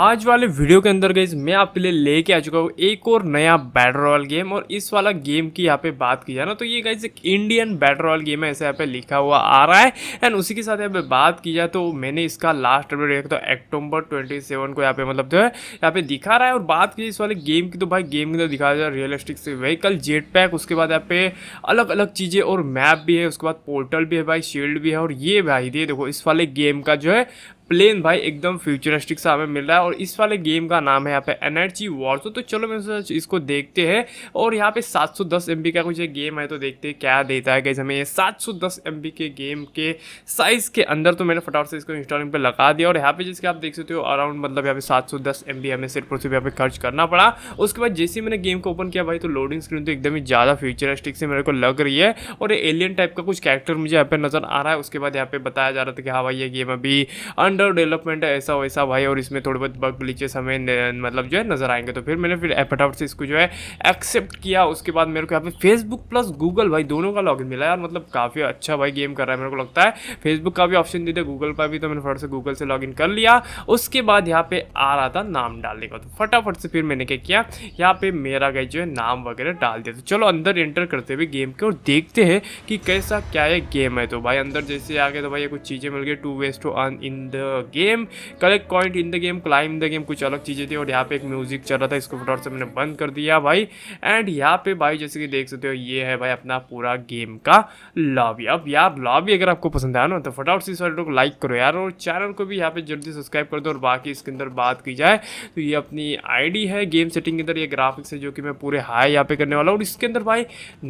आज वाले वीडियो के अंदर गई मैं आपके लिए लेके आ चुका हूँ एक और नया बैटर रॉयल गेम और इस वाला गेम की यहाँ पे बात की जाए ना तो ये गाइज एक इंडियन बैटर रॉयल गेम है ऐसे यहाँ पे लिखा हुआ आ रहा है एंड उसी के साथ यहाँ पे बात की जाए तो मैंने इसका लास्ट अपडेट देखा तो अक्टूबर ट्वेंटी को यहाँ पे मतलब जो है यहाँ पे दिखा रहा है और बात की इस वाले गेम की तो भाई गेम की तो दिखा जाए रियलिस्टिक से व्हीकल जेट पैक उसके बाद यहाँ पे अलग अलग चीज़ें और मैप भी है उसके बाद पोर्टल भी है भाई शील्ड भी है और ये भाई ये देखो इस वाले गेम का जो है प्लेन भाई एकदम फ्यूचरिस्टिक सा हमें मिल रहा है और इस वाले गेम का नाम है यहाँ पे एनर्जी वॉर्स तो, तो चलो मैं इसको देखते हैं और यहाँ पे 710 एमबी का कुछ गेम है तो देखते हैं क्या देता है कैसे हमें ये 710 एमबी के गेम के साइज़ के अंदर तो मैंने फटाफट से इसको इंस्टॉलिंग पर लगा दिया और यहाँ पे जैसे आप देख सकते हो अराउंड मतलब यहाँ पे सात सौ दस एम बी हमें सिर्फ और सिर्फ यहाँ पे खर्च करना पड़ा उसके बाद जैसे मैंने गेम को ओपन किया भाई तो लोडिंग स्क्रीन तो एकदम ही ज़्यादा फ्यूचरिस्टिक से मेरे को लग रही है और एलियन टाइप का कुछ कैरेक्टर मुझे यहाँ पर नज़र आ रहा है उसके बाद यहाँ पे बताया जा रहा था कि हाँ भाई ये गेम अभी अंडर डेवलपमेंट है ऐसा वैसा भाई और इसमें थोड़े बहुत बग ग्लिचेस हमें मतलब जो है नज़र आएंगे तो फिर मैंने फिर फटाफट से इसको जो है एक्सेप्ट किया उसके बाद मेरे को यहाँ पे फेसबुक प्लस गूगल भाई दोनों का लॉगिन मिला यार मतलब काफ़ी अच्छा भाई गेम कर रहा है मेरे को लगता है फेसबुक का भी ऑप्शन दे दिया गूगल पर भी तो मैंने फटाफट से गूगल से लॉगिन कर लिया उसके बाद यहाँ पे आ रहा था नाम डालने का तो फटाफट से फिर मैंने क्या किया यहाँ पे मेरा गई जो है नाम वगैरह डाल दिया तो चलो अंदर एंटर करते हुए गेम के और देखते हैं कि कैसा क्या ये गेम है तो भाई अंदर जैसे आ गए तो भाई ये कुछ चीज़ें मिल गई to waste to earn in the game collect point in the game claim the game कुछ अलग चीज़ें थी और यहाँ पे एक म्यूजिक चल रहा था इसको फटाफट से मैंने बंद कर दिया भाई एंड यहाँ पे भाई जैसे कि देख सकते हो ये है भाई अपना पूरा गेम का लॉबी अब यार लॉबी अगर आपको पसंद आया ना तो फटाफट से इस वीडियो को लाइक करो यार और चैनल को भी यहाँ पे जल्दी सब्सक्राइब कर दो और बाकी इसके अंदर बात की जाए तो ये अपनी आईडी है गेम सेटिंग के अंदर ये ग्राफिक्स है जो कि मैं पूरे हाई यहाँ पे करने वाला हूँ और इसके अंदर भाई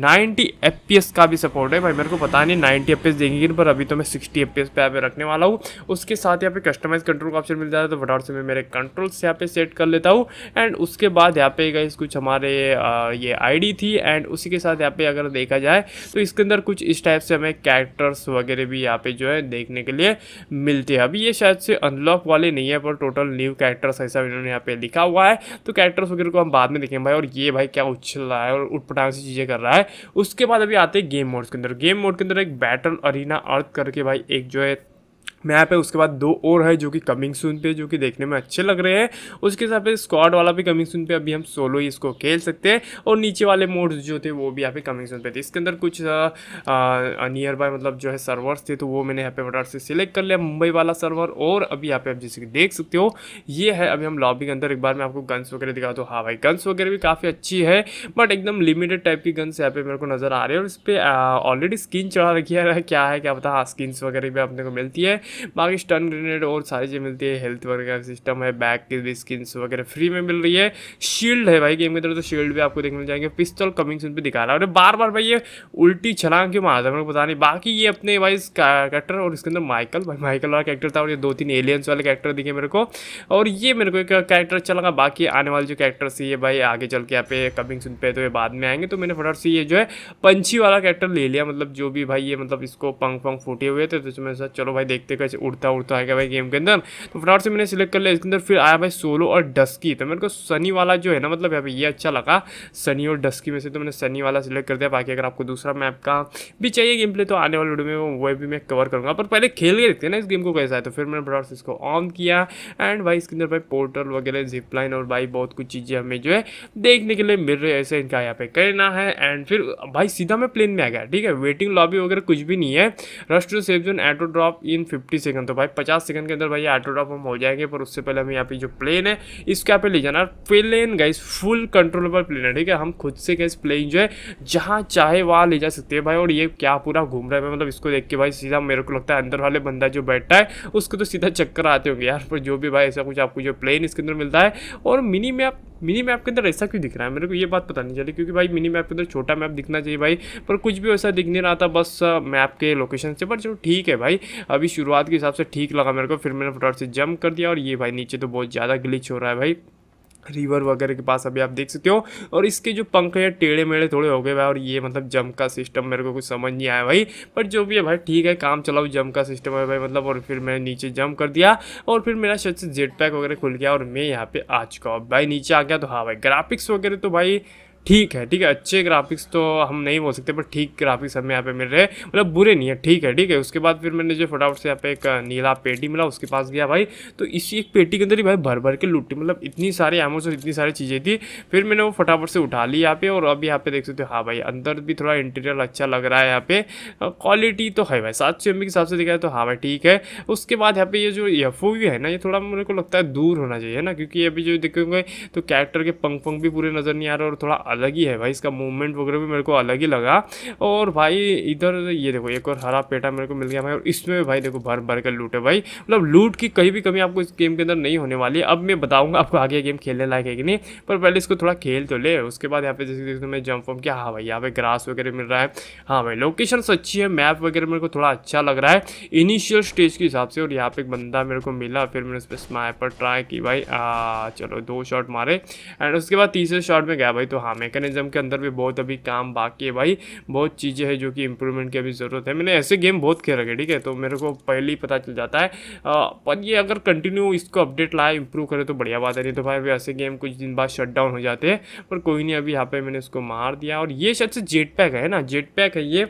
90 एफ का भी सपोर्ट है भाई मेरे को पता नहीं 90 एफ देंगे पर अभी तो मैं सिक्सटी एफ पे पे रखने वाला हूँ उसके साथ साथ यहाँ पे कस्टमाइज कंट्रोल का ऑप्शन मिल जाता है तो फटाफट से मैं मेरे कंट्रोल्स यहाँ पे सेट कर लेता हूँ एंड उसके बाद यहाँ पे गाइस कुछ हमारे ये आईडी थी एंड उसी के साथ यहाँ पे अगर देखा जाए तो इसके अंदर कुछ इस टाइप से हमें कैरेक्टर्स वगैरह भी यहाँ पे जो है देखने के लिए मिलते हैं अभी ये शायद से अनलॉक वाले नहीं है पर टोटल न्यू कैरेक्टर्स ऐसा इन्होंने यहाँ पे लिखा हुआ है तो कैरेक्टर्स वगैरह को हम बाद में देखें भाई और ये भाई क्या उछल रहा है और उठपटांग सी चीज़ें कर रहा है उसके बाद अभी आते हैं गेम मोड्स के अंदर गेम मोड के अंदर एक बैटल अरीना अर्थ करके भाई एक जो है मैप है उसके बाद दो और है जो कि कमिंग सुन पे जो कि देखने में अच्छे लग रहे हैं उसके साथ पे स्क्वाड वाला भी कमिंग सुन पे अभी हम सोलो ही इसको खेल सकते हैं और नीचे वाले मोड्स जो थे वो भी यहाँ पे कमिंग सुन पे थे इसके अंदर कुछ नियर बाय मतलब जो है सर्वर्स थे तो वो मैंने यहाँ पे फटाफट से सिलेक्ट कर लिया मुंबई वाला सर्वर और अभी यहाँ पे आप जैसे कि देख सकते हो ये है अभी हम लॉबी के अंदर एक बार मैं आपको गन्स वगैरह दिखा दो हाँ भाई गन्स वगैरह भी काफ़ी अच्छी है बट एकदम लिमिटेड टाइप की गन्स यहाँ पे मेरे को नज़र आ रही है और इस पर ऑलरेडी स्किन चढ़ा रखी है क्या है क्या पता हाँ स्किन्स वगैरह भी अपने को मिलती है बाकी स्टन ग्रेनेड और सारी चीज़ें मिलती है हेल्थ वगैरह सिस्टम है बैक की भी स्किन्स वगैरह फ्री में मिल रही है शील्ड है भाई गेम के अंदर तो शील्ड भी आपको देखने मिल जाएंगे पिस्तौल कमिंग सुन पर दिखा रहा है और बार बार भाई ये उल्टी छलांग क्यों मारता है मेरे को पता नहीं बाकी ये अपने वाइज कैरेक्टर और इसके अंदर माइकल भाई माइकल वाला कैरेक्टर था और ये दो तीन एलियंस वाले कैरेक्टर दिखे मेरे को और ये मेरे को एक कैरेक्टर अच्छा लगा बाकी आने वाले जो कैरेक्टर्स ये भाई आगे चल के यहाँ पे कमिंग सुन पे तो ये बाद में आएंगे तो मैंने फटाफट से ये जो है पंछी वाला कैरेक्टर ले लिया मतलब जो भी भाई ये मतलब इसको पंख पंख फूटे हुए थे तो मैं चलो भाई देखते कैसे उड़ता उड़ता आएगा भाई गेम के अंदर तो फटाफट से मैंने सिलेक्ट कर लिया इसके अंदर फिर आया भाई सोलो और डस्की तो मेरे को सनी वाला जो है ना मतलब यहाँ पर ये अच्छा लगा सनी और डस्की में से तो मैंने सनी वाला सिलेक्ट कर दिया बाकी अगर आपको दूसरा मैप का भी चाहिए गेम प्ले तो आने वाले वीडियो में वो भी मैं कवर करूँगा पर पहले खेल के देखते हैं ना इस गेम को कैसा है तो फिर मैंने फटाफट से इसको ऑन किया एंड भाई इसके अंदर भाई पोर्टल वगैरह जिपलाइन और भाई बहुत कुछ चीज़ें हमें जो है देखने के लिए मिल रही है ऐसे इनका यहाँ पे करना है एंड फिर भाई सीधा मैं प्लेन में आ गया ठीक है वेटिंग लॉबी वगैरह कुछ भी नहीं है rush to safe zone auto drop in fifty second तो भाई पचास सेकंड के अंदर भाई ड्रॉप हम हो जाएंगे पर उससे पहले हमें यहाँ पे जो प्लेन है इसको यहाँ पे ले जाना plane guys full controllable plane है ठीक है हम खुद से गैस प्लेन जो है जहाँ चाहे वहाँ ले जा सकते हैं भाई और ये क्या पूरा घूम रहा है मतलब इसको देख के भाई सीधा मेरे को लगता है अंदर वाले बंदा जो बैठा है उसको तो सीधा चक्कर आते होंगे यार पर जो भी भाई ऐसा कुछ आपको जो प्लेन इसके अंदर मिलता है और मिनी में आप मिनी मैप के अंदर ऐसा क्यों दिख रहा है मेरे को ये बात पता नहीं चली क्योंकि भाई मिनी मैप के अंदर छोटा मैप दिखना चाहिए भाई पर कुछ भी वैसा दिख नहीं रहा था बस मैप के लोकेशन से पर चलो ठीक है भाई अभी शुरुआत के हिसाब से ठीक लगा मेरे को फिर मैंने फटाफट से जंप कर दिया और ये भाई नीचे तो बहुत ज़्यादा ग्लिच हो रहा है भाई रिवर वगैरह के पास अभी आप देख सकते हो और इसके जो पंख हैं टेढ़े मेढ़े थोड़े हो गए भाई और ये मतलब जम का सिस्टम मेरे को कुछ समझ नहीं आया भाई पर जो भी है भाई ठीक है काम चलाओ जम का सिस्टम है भाई मतलब और फिर मैंने नीचे जम कर दिया और फिर मेरा शर्ट से जेट पैक वगैरह खुल गया और मैं यहाँ पर आ चुका हूँ भाई नीचे आ गया तो हाँ भाई ग्राफिक्स वगैरह तो भाई ठीक है ठीक है अच्छे ग्राफिक्स तो हम नहीं बोल सकते पर ठीक ग्राफिक्स हमें यहाँ पे मिल रहे हैं मतलब बुरे नहीं है ठीक है ठीक है उसके बाद फिर मैंने जो फटाफट से यहाँ पे एक नीला पेटी मिला उसके पास गया भाई तो इसी एक पेटी के अंदर ही भाई भर भर के लूटी मतलब इतनी सारी एमोस और इतनी सारी चीज़ें थी फिर मैंने वो फटाफट से उठा ली यहाँ पे और अभी यहाँ पे देख सकते हो हाँ भाई अंदर भी थोड़ा इंटीरियर अच्छा लग रहा है यहाँ पे क्वालिटी तो है भाई सात सौ के हिसाब से दिखाया तो हाँ भाई ठीक है उसके बाद यहाँ पे ये जो यफो भी है ना ये थोड़ा मेरे को लगता है दूर होना चाहिए ना क्योंकि अभी जो देखेंगे तो कैरेक्टर के पंख पंख भी पूरे नज़र नहीं आ रहे और थोड़ा अलग ही है भाई इसका मूवमेंट वगैरह भी मेरे को अलग ही लगा और भाई इधर ये देखो एक और हरा पेटा मेरे को मिल गया भाई और इसमें भी भाई देखो भर भर कर लूट है भाई मतलब लूट की कहीं भी कमी आपको इस गेम के अंदर नहीं होने वाली है अब मैं बताऊँगा आपको आगे गेम खेलने लायक है कि नहीं पर पहले इसको थोड़ा खेल तो ले उसके बाद यहाँ पे जैसे देखते मैं जंप वम्प किया हाँ भाई यहाँ पे ग्रास वगैरह मिल रहा है हाँ भाई लोकेशन अच्छी है मैप वगैरह मेरे को थोड़ा अच्छा लग रहा है इनिशियल स्टेज के हिसाब से और यहाँ पे एक बंदा मेरे को मिला फिर मैंने उस पर स्नाइपर ट्राई की भाई आ, चलो दो शॉट मारे एंड उसके बाद तीसरे शॉट में गया भाई तो हाँ मैकेनिज्म के अंदर भी बहुत अभी काम बाकी है भाई बहुत चीज़ें हैं जो कि इंप्रूवमेंट की अभी ज़रूरत है मैंने ऐसे गेम बहुत खेल रखे ठीक है तो मेरे को पहले ही पता चल जाता है आ, पर ये अगर कंटिन्यू इसको अपडेट लाए इंप्रूव करे तो बढ़िया बात है नहीं तो भाई ऐसे गेम कुछ दिन बाद शट डाउन हो जाते हैं पर कोई नहीं अभी यहाँ पर मैंने इसको मार दिया और ये शायद से जेट पैक है ना जेट पैक है ये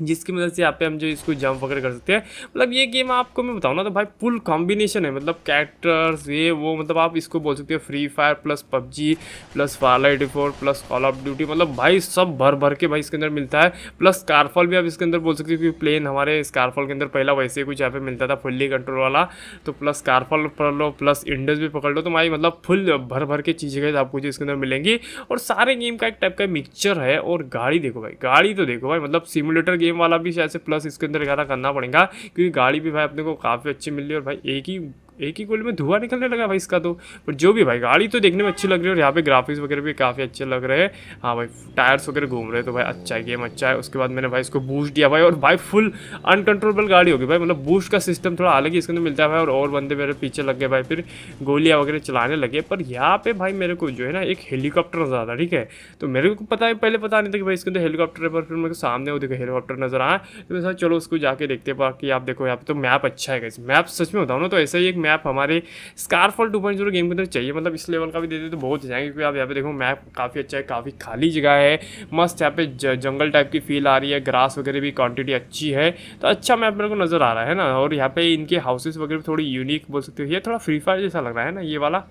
जिसकी मदद से यहाँ पे हम जो इसको जंप वगैरह कर सकते हैं मतलब ये गेम आपको मैं बताऊँ ना तो भाई फुल कॉम्बिनेशन है मतलब कैरेक्टर्स ये वो मतलब आप इसको बोल सकते हो Free Fire plus PUBG plus fire eighty four plus Call of Duty मतलब भाई सब भर भर के भाई इसके अंदर मिलता है प्लस स्कारफॉल भी आप इसके अंदर बोल सकते हो क्योंकि प्लेन हमारे स्कारफॉल के अंदर पहला वैसे कुछ यहाँ पे मिलता था फुल्ली कंट्रोल वाला तो प्लस स्कारफॉल पकड़ लो प्लस इंडस भी पकड़ लो तो भाई मतलब फुल भर भर के चीज़ें आपको जो इसके अंदर मिलेंगी और सारे गेम का एक टाइप का मिक्सचर है और गाड़ी देखो भाई गाड़ी तो देखो भाई मतलब सिमुलेटर गेम वाला भी शायद से प्लस इसके अंदर ज़्यादा करना पड़ेगा क्योंकि गाड़ी भी भाई अपने को काफ़ी अच्छी मिल रही है और भाई एक ही एक ही गोली में धुआं निकलने लगा भाई इसका तो पर जो भी भाई गाड़ी तो देखने में अच्छी लग रही है और यहाँ पे ग्राफिक्स वगैरह भी काफ़ी अच्छे लग रहे हैं हाँ भाई टायर्स वगैरह घूम रहे तो भाई अच्छा है गेम अच्छा है उसके बाद मैंने भाई इसको बूस्ट दिया भाई और भाई फुल अनकंट्रोलेबल गाड़ी होगी भाई मतलब बूस्ट का सिस्टम थोड़ा अलग ही इसके अंदर मिलता है भाई और, और बंदे मेरे पीछे लग गए भाई फिर गोलियाँ वगैरह चलाने लगे पर यहाँ पर भाई मेरे को जो है ना एक हेलीकॉप्टर नजर आता ठीक है तो मेरे को पता है पहले पता नहीं था कि भाई इसके अंदर हेलीकॉप्टर है पर फिर मेरे को सामने वो देखो हेलीकॉप्टर नजर आया तो मैं चलो उसको जाके देखते बाकी आप देखो यहाँ पे तो मैप अच्छा है मैप सच में होता हूँ ना तो ऐसा ही एक मैप हमारे Scarfall two point zero game के अंदर चाहिए मतलब इस लेवल का भी दे देते तो बहुत जाएंगे क्योंकि आप यहाँ पे देखो मैप काफ़ी अच्छा है काफ़ी खाली जगह है मस्त यहाँ पे जंगल टाइप की फील आ रही है ग्रास वगैरह भी क्वान्टिटी अच्छी है तो अच्छा मैप मेरे को नज़र आ रहा है ना और यहाँ पे इनके हाउसेस वगैरह थोड़ी यूनिक बोल सकते हो ये थोड़ा फ्री फायर जैसा लग रहा है ना ये वाला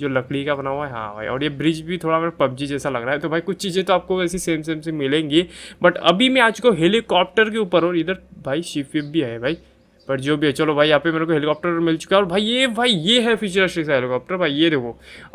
जो लकड़ी का बना हुआ है हाँ भाई और ये ब्रिज भी थोड़ा मेरा पबजी जैसा लग रहा है तो भाई कुछ चीज़ें तो आपको वैसी सेम सेम से मिलेंगी बट अभी मैं आज को हेलीकॉप्टर के ऊपर और इधर भाई शिप भी है भाई पर जो भी है चलो भाई यहाँ पे मेरे को हेलीकॉप्टर मिल चुका है और भाई ये भाई ये है फ्यूचरिस्टिक सा हेलीकॉप्टर भाई ये देखो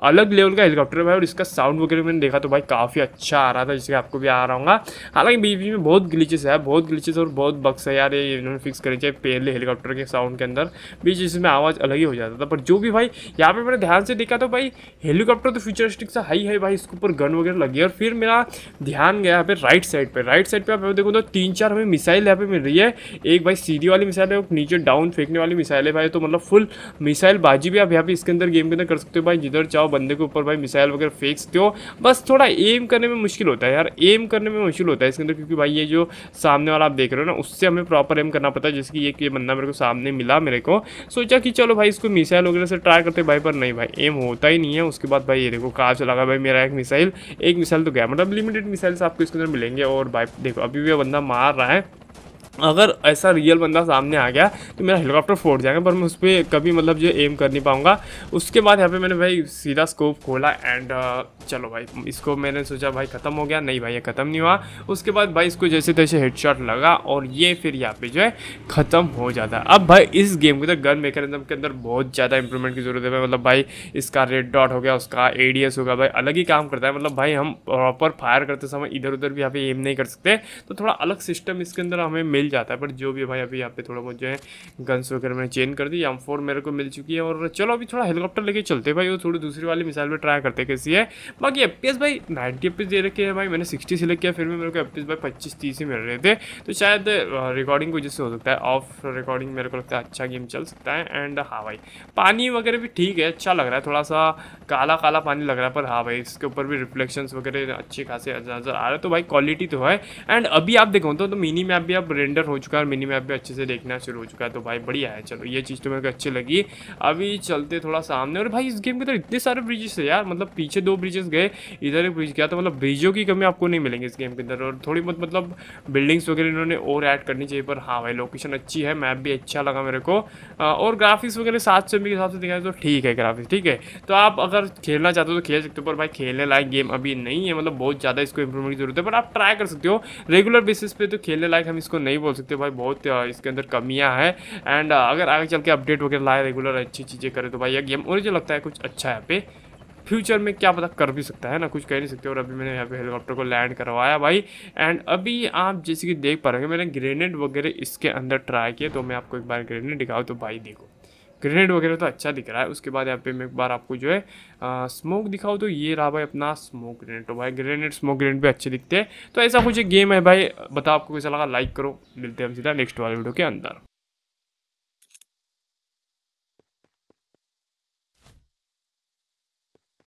अलग लेवल का हेलीकॉप्टर है भाई और इसका साउंड वगैरह मैंने देखा तो भाई काफ़ी अच्छा आ रहा था जिससे आपको भी आ रहा होगा हालांकि बीच बीच में बहुत ग्लीचेस है बहुत ग्लीचेस और बहुत बक्स है यार ये इन्होंने फिक्स करनी चाहिए पहले हेलीकॉप्टर के साउंड के अंदर बीच इसमें आवाज़ अलग ही हो जाता था पर जो भी भाई यहाँ पर मैंने ध्यान से देखा तो भाई हेलीकॉप्टर तो फ्यूचरिस्टिक सा हाई है भाई इसके ऊपर गन वगैरह लगी है और फिर मेरा ध्यान गया यहाँ पे राइट साइड पर राइट साइड पर आप देखो तो तीन चार हमें मिसाइल यहाँ पे मिल रही है एक भाई सीधी वाली मिसाइल है नीचे डाउन फेंकने वाली मिसाइल है भाई तो मतलब फुल मिसाइल बाजी भी आप यहाँ पे इसके अंदर गेम के अंदर कर सकते हो भाई जिधर चाहो बंदे के ऊपर भाई मिसाइल वगैरह फेंक सकते हो बस थोड़ा एम करने में मुश्किल होता है यार एम करने में मुश्किल होता है इसके अंदर क्योंकि भाई ये जो सामने वाला आप देख रहे हो ना उससे हमें प्रॉपर एम करना पड़ता है जैसे कि ये बंदा मेरे को सामने मिला मेरे को सोचा कि चलो भाई इसको मिसाइल वगैरह से ट्राई करते भाई पर नहीं भाई एम होता ही नहीं है उसके बाद भाई ये देखो कहाँ चला गया भाई मेरा एक मिसाइल एक मिसाइल तो गया मतलब लिमिटेड मिसाइल्स आपको इसके अंदर मिलेंगे और भाई देखो अभी भी बंदा मार रहा है अगर ऐसा रियल बंदा सामने आ गया तो मेरा हेलीकॉप्टर फोड़ जाएगा पर मैं उस पर कभी मतलब जो एम कर नहीं पाऊँगा उसके बाद यहाँ पे मैंने भाई सीधा स्कोप खोला एंड uh, चलो भाई इसको मैंने सोचा भाई ख़त्म हो गया नहीं भाई ये ख़त्म नहीं हुआ उसके बाद भाई इसको जैसे तैसे शॉट लगा और ये फिर यहाँ पर जो है ख़त्म हो जाता है अब भाई इस गेम के अंदर गन मेकनिज्म के अंदर बहुत ज़्यादा इंप्रूवमेंट की ज़रूरत है मतलब भाई इसका रेड डॉट हो गया उसका ए हो गया भाई अलग ही काम करता है मतलब भाई हम प्रॉपर फायर करते समय इधर उधर भी यहाँ पे एम नहीं कर सकते तो थोड़ा अलग सिस्टम इसके अंदर हमें मिल मिल जाता है बट जो भी भाई अभी यहाँ पे थोड़ा बहुत जो है गन्स वगैरह मैंने चेंज कर दी एम फोर मेरे को मिल चुकी है और चलो अभी थोड़ा हेलीकॉप्टर लेके चलते भाई वो थोड़ी दूसरी वाली मिसाइल में ट्राई करते कैसी है बाकी एफ भाई नाइन्टी एफ दे रखे हैं भाई मैंने सिक्सटी सेलेक्ट किया फिर भी मेरे को एफ भाई पच्चीस तीस ही मिल रहे थे तो शायद रिकॉर्डिंग को जिससे हो सकता है ऑफ रिकॉर्डिंग मेरे को लगता है अच्छा गेम चल सकता है एंड हाँ भाई पानी वगैरह भी ठीक है अच्छा लग रहा है थोड़ा सा काला काला पानी लग रहा है पर हाँ भाई इसके ऊपर भी रिफ्लेक्शंस वगैरह अच्छे खासे नज़र आ रहे तो भाई क्वालिटी तो है एंड अभी आप देखो तो, तो मिनी मैप भी आप रेंड रेंडर हो चुका है मिनी मैप भी अच्छे से देखना शुरू हो चुका है तो भाई बढ़िया है चलो ये चीज़ तो मेरे को अच्छी लगी अभी चलते थोड़ा सामने और भाई इस गेम के अंदर इतने सारे ब्रिजेस है यार मतलब पीछे दो ब्रिजेस गए इधर एक ब्रिज गया तो मतलब ब्रिजों की कमी आपको नहीं मिलेंगी इस गेम के अंदर और थोड़ी बहुत मतलब बिल्डिंग्स वगैरह इन्होंने और ऐड करनी चाहिए पर हाँ भाई लोकेशन अच्छी है मैप भी अच्छा लगा मेरे को और ग्राफिक्स वगैरह सात सौ के हिसाब से दिखाए तो ठीक है ग्राफिक्स ठीक है तो आप अगर खेलना चाहते हो तो खेल सकते हो पर भाई खेलने लायक गेम अभी नहीं है मतलब बहुत ज़्यादा इसको इंप्रूवमेंट की जरूरत है पर आप ट्राई कर सकते हो रेगुलर बेसिस पे तो खेलने लायक हम इसको नहीं बोल सकते भाई बहुत इसके अंदर कमियाँ हैं एंड अगर आगे चल के अपडेट वगैरह लाए रेगुलर अच्छी चीज़ें करें तो भाई यह गेम मुझे लगता है कुछ अच्छा है पे फ्यूचर में क्या पता कर भी सकता है ना कुछ कह नहीं सकते और अभी मैंने यहाँ पे हेलीकॉप्टर को लैंड करवाया भाई एंड अभी आप जैसे कि देख पा रहे हैं मैंने ग्रेनेड वगैरह इसके अंदर ट्राई किया तो मैं आपको एक बार ग्रेनेड दिखाऊँ तो भाई देखो ग्रेनेड वगैरह तो अच्छा दिख रहा है उसके बाद यहाँ पे मैं एक बार आपको जो है आ, स्मोक दिखाऊँ तो ये रहा भाई अपना स्मोक ग्रेनेड तो भाई ग्रेनेड स्मोक ग्रेनेड भी अच्छे दिखते हैं तो ऐसा कुछ गेम है भाई बताओ आपको कैसा लगा लाइक करो मिलते हैं हम सीधा नेक्स्ट वाले वीडियो के अंदर